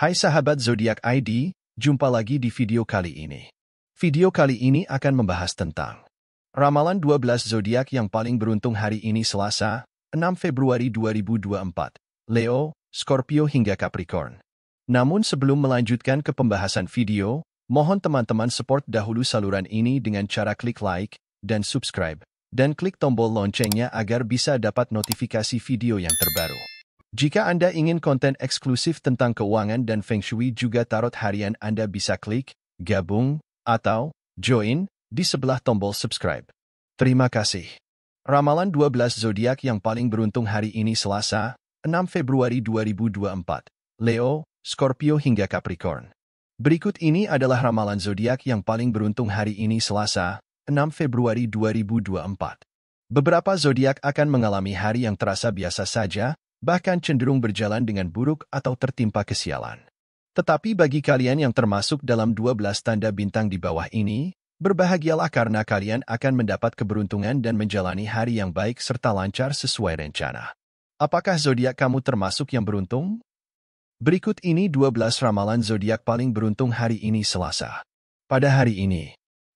Hai sahabat zodiak ID, jumpa lagi di video kali ini. Video kali ini akan membahas tentang ramalan 12 zodiak yang paling beruntung hari ini Selasa, 6 Februari 2024, Leo, Scorpio hingga Capricorn. Namun sebelum melanjutkan ke pembahasan video, mohon teman-teman support dahulu saluran ini dengan cara klik like dan subscribe, dan klik tombol loncengnya agar bisa dapat notifikasi video yang terbaru. Jika Anda ingin konten eksklusif tentang keuangan dan Feng Shui juga tarot harian Anda bisa klik, gabung, atau join di sebelah tombol subscribe. Terima kasih. Ramalan 12 zodiak yang paling beruntung hari ini Selasa, 6 Februari 2024. Leo, Scorpio hingga Capricorn. Berikut ini adalah ramalan zodiak yang paling beruntung hari ini Selasa, 6 Februari 2024. Beberapa zodiak akan mengalami hari yang terasa biasa saja, bahkan cenderung berjalan dengan buruk atau tertimpa kesialan. Tetapi bagi kalian yang termasuk dalam 12 tanda bintang di bawah ini, berbahagialah karena kalian akan mendapat keberuntungan dan menjalani hari yang baik serta lancar sesuai rencana. Apakah zodiak kamu termasuk yang beruntung? Berikut ini 12 ramalan zodiak paling beruntung hari ini Selasa. Pada hari ini,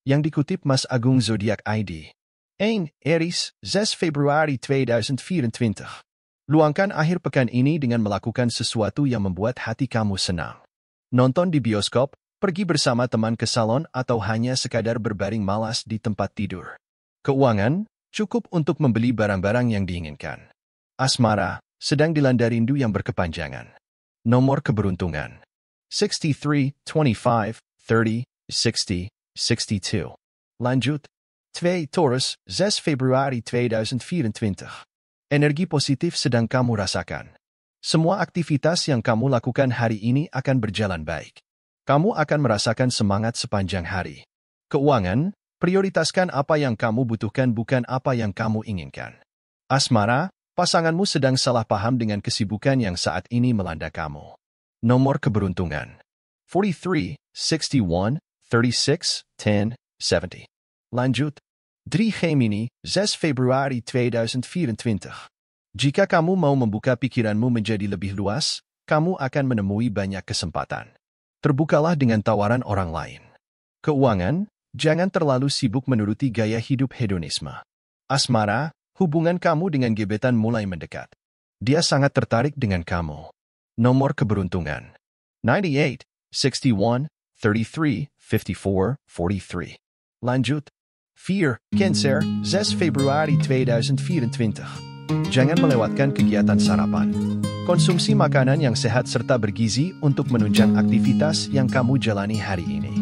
yang dikutip Mas Agung Zodiak ID. 1. Aries, 6 Februari 2024 Luangkan akhir pekan ini dengan melakukan sesuatu yang membuat hati kamu senang. Nonton di bioskop, pergi bersama teman ke salon atau hanya sekadar berbaring malas di tempat tidur. Keuangan, cukup untuk membeli barang-barang yang diinginkan. Asmara, sedang dilanda rindu yang berkepanjangan. Nomor keberuntungan. 63, 25, 30, 60, 62. Lanjut. 2 Taurus, 6 Februari 2024 energi positif sedang kamu rasakan. Semua aktivitas yang kamu lakukan hari ini akan berjalan baik. Kamu akan merasakan semangat sepanjang hari. Keuangan, prioritaskan apa yang kamu butuhkan bukan apa yang kamu inginkan. Asmara, pasanganmu sedang salah paham dengan kesibukan yang saat ini melanda kamu. Nomor keberuntungan. 43, 61, 36, 10, 70. Lanjut. 3 Gemini, 6 februari 2024. Jika kamu mau membuka pikiranmu menjadi lebih luas, kamu akan menemui banyak kesempatan. Terbukalah dengan tawaran orang lain. Keuangan, jangan terlalu sibuk menuruti gaya hidup hedonisme. Asmara, hubungan kamu dengan gebetan mulai mendekat. Dia sangat tertarik dengan kamu. Nomor keberuntungan. 98, 61, 33, 54, 43. Lanjut. 4. Cancer, 6 Februari 2024. Jangan melewatkan kegiatan sarapan. Konsumsi makanan yang sehat serta bergizi untuk menunjang aktivitas yang kamu jalani hari ini.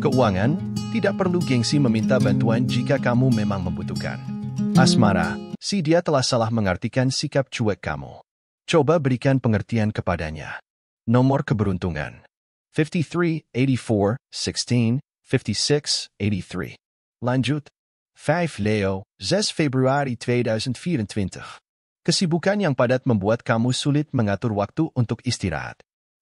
Keuangan, tidak perlu gengsi meminta bantuan jika kamu memang membutuhkan. Asmara, si dia telah salah mengartikan sikap cuek kamu. Coba berikan pengertian kepadanya. Nomor keberuntungan. 53, 84, 16, 56, 83. Lanjut, 5 Leo, 6 Februari 2024. Kesibukan yang padat membuat kamu sulit mengatur waktu untuk istirahat.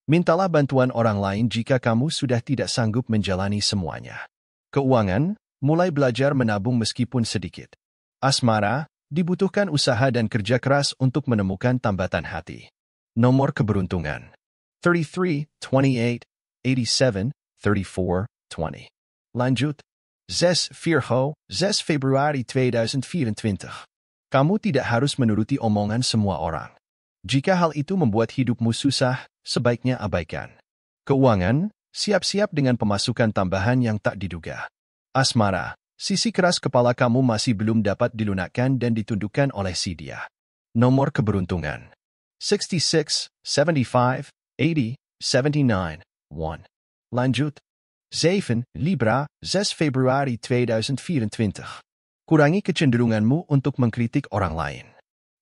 Mintalah bantuan orang lain jika kamu sudah tidak sanggup menjalani semuanya. Keuangan, mulai belajar menabung meskipun sedikit. Asmara, dibutuhkan usaha dan kerja keras untuk menemukan tambatan hati. Nomor keberuntungan. 33, 28, 87, 34, 20. Lanjut, 6 Virgo, 6 Februari 2024. Kamu tidak harus menuruti omongan semua orang. Jika hal itu membuat hidupmu susah, sebaiknya abaikan. Keuangan, siap-siap dengan pemasukan tambahan yang tak diduga. Asmara, sisi keras kepala kamu masih belum dapat dilunakkan dan ditundukkan oleh si dia. Nomor keberuntungan. 66, 75, 80, 79, 1. Lanjut, 7. Libra, 6 Februari 2024. Kurangi kecenderunganmu untuk mengkritik orang lain.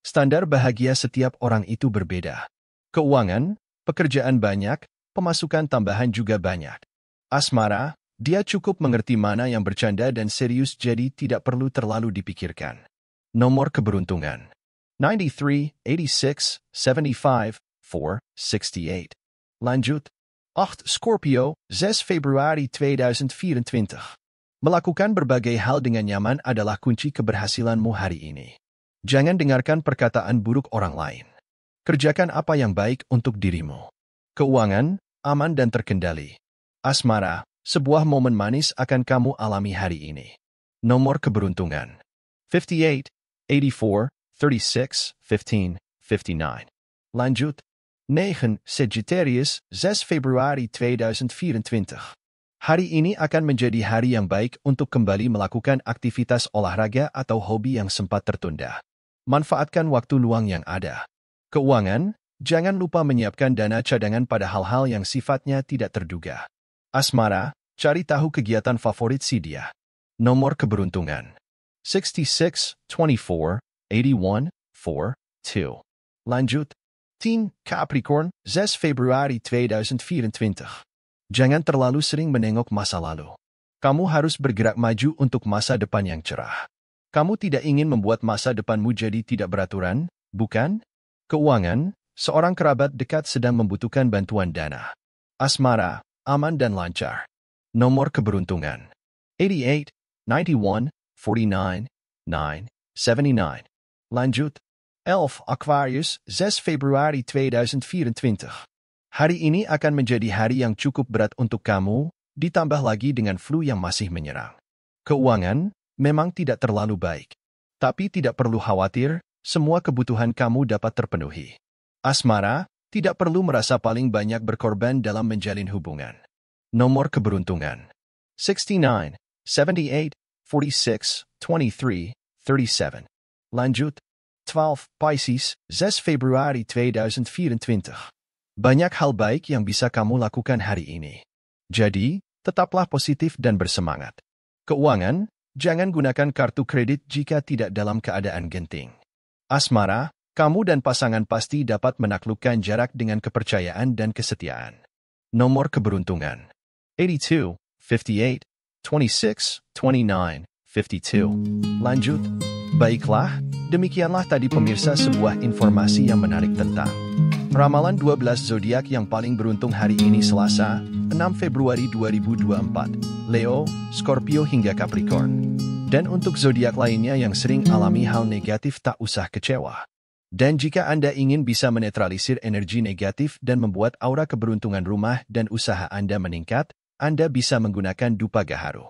Standar bahagia setiap orang itu berbeda. Keuangan, pekerjaan banyak, pemasukan tambahan juga banyak. Asmara, dia cukup mengerti mana yang bercanda dan serius jadi tidak perlu terlalu dipikirkan. Nomor keberuntungan. 93, 86, 75, 4, 68. Lanjut, 8 Scorpio, 6 Februari 2024. Melakukan berbagai hal dengan nyaman adalah kunci keberhasilanmu hari ini. Jangan dengarkan perkataan buruk orang lain. Kerjakan apa yang baik untuk dirimu. Keuangan, aman dan terkendali. Asmara, sebuah momen manis akan kamu alami hari ini. Nomor keberuntungan. 58, 84, 36, 15, 59. Lanjut, 9. Sagittarius, 6 Februari 2024 Hari ini akan menjadi hari yang baik untuk kembali melakukan aktivitas olahraga atau hobi yang sempat tertunda. Manfaatkan waktu luang yang ada. Keuangan, jangan lupa menyiapkan dana cadangan pada hal-hal yang sifatnya tidak terduga. Asmara, cari tahu kegiatan favorit si dia. Nomor keberuntungan. 66, 24, 81, 4, 2. Lanjut, 10 Capricorn, 6 Februari 2024. Jangan terlalu sering menengok masa lalu. Kamu harus bergerak maju untuk masa depan yang cerah. Kamu tidak ingin membuat masa depanmu jadi tidak beraturan, bukan? Keuangan, seorang kerabat dekat sedang membutuhkan bantuan dana. Asmara, aman dan lancar. Nomor keberuntungan. 88, 91, 49, 9, 79. Lanjut, 11 Aquarius 6 Februari 2024. Hari ini akan menjadi hari yang cukup berat untuk kamu, ditambah lagi dengan flu yang masih menyerang. Keuangan memang tidak terlalu baik, tapi tidak perlu khawatir, semua kebutuhan kamu dapat terpenuhi. Asmara, tidak perlu merasa paling banyak berkorban dalam menjalin hubungan. Nomor keberuntungan 69, 78, 46, 23, 37. Lanjut, 12 Pisces, 6 Februari 2024. Banyak hal baik yang bisa kamu lakukan hari ini. Jadi, tetaplah positif dan bersemangat. Keuangan, jangan gunakan kartu kredit jika tidak dalam keadaan genting. Asmara, kamu dan pasangan pasti dapat menaklukkan jarak dengan kepercayaan dan kesetiaan. Nomor keberuntungan 82, 58, 26, 29, 52. Lanjut. Baiklah, demikianlah tadi pemirsa sebuah informasi yang menarik tentang Ramalan 12 zodiak yang paling beruntung hari ini Selasa, 6 Februari 2024, Leo, Scorpio hingga Capricorn. Dan untuk zodiak lainnya yang sering alami hal negatif tak usah kecewa. Dan jika Anda ingin bisa menetralisir energi negatif dan membuat aura keberuntungan rumah dan usaha Anda meningkat, Anda bisa menggunakan dupa gaharu.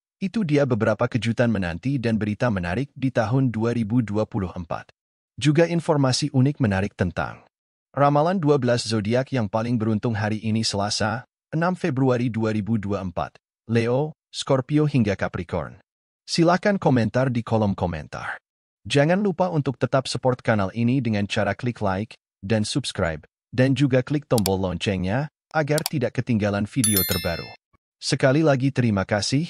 itu dia beberapa kejutan menanti dan berita menarik di tahun 2024. Juga informasi unik menarik tentang Ramalan 12 zodiak yang paling beruntung hari ini Selasa, 6 Februari 2024, Leo, Scorpio hingga Capricorn. Silakan komentar di kolom komentar. Jangan lupa untuk tetap support kanal ini dengan cara klik like dan subscribe, dan juga klik tombol loncengnya agar tidak ketinggalan video terbaru. Sekali lagi terima kasih